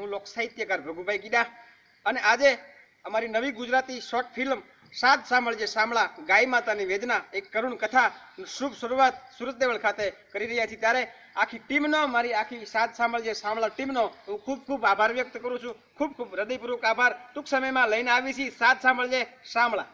હું લોક સાહિત્યકાર ભગુભાઈ ગીડા અને આજે અમારી નવી ગુજરાતી શોર્ટ ફિલ્મ સાત જે સાંભળા ગાય માતાની વેદના એક કરુણ કથા શુભ શરૂઆત સુરત ખાતે કરી રહ્યા છીએ ત્યારે આખી ટીમનો મારી આખી સાત જે સાંભળા ટીમનો હું ખૂબ ખૂબ આભાર વ્યક્ત કરું છું ખૂબ ખૂબ હૃદયપૂર્વક આભાર ટૂંક સમયમાં લઈને આવી છીએ સાત સાંભળજે સાંભળા